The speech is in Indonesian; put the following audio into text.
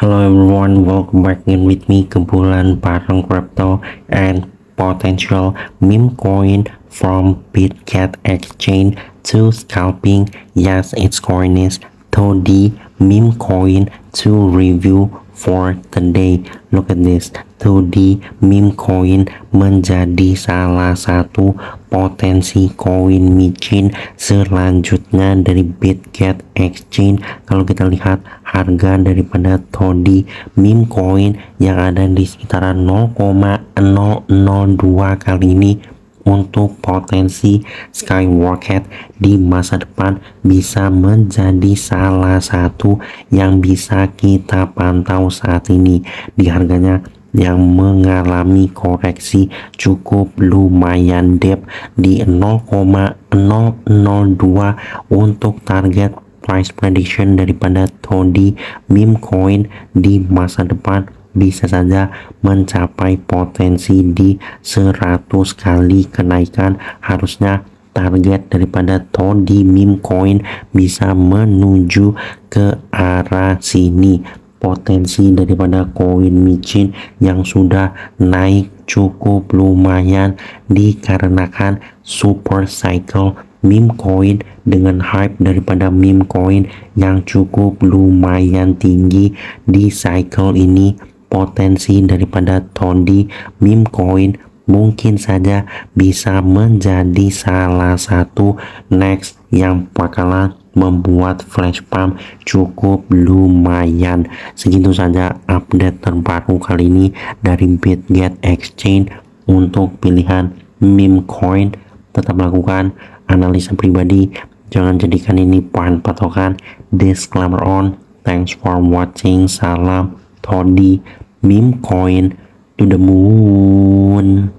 Hello everyone, welcome back in with me Kumpulan Barong Crypto and potential meme coin from BitCat exchange to scalping. Yes, its coin is Todi meme coin to review for today. Look at this, Todi meme coin menjadi salah satu potensi coin micin selanjutnya Nah dari Bitget Exchange kalau kita lihat harga daripada Todi meme coin yang ada di sekitaran 0,002 kali ini untuk potensi Skywalker di masa depan bisa menjadi salah satu yang bisa kita pantau saat ini di harganya yang mengalami koreksi cukup lumayan deep di 0,002 untuk target price prediction daripada Todi meme coin di masa depan bisa saja mencapai potensi di 100 kali kenaikan harusnya target daripada Todi meme coin bisa menuju ke arah sini potensi daripada koin micin yang sudah naik cukup lumayan dikarenakan super cycle meme coin dengan hype daripada meme coin yang cukup lumayan tinggi di cycle ini potensi daripada Tondi meme coin mungkin saja bisa menjadi salah satu next yang bakalan membuat flash pump cukup lumayan segitu saja update terbaru kali ini dari Bitget Exchange untuk pilihan meme coin tetap lakukan analisa pribadi jangan jadikan ini bahan patokan disclaimer on thanks for watching salam Todi meme coin to the moon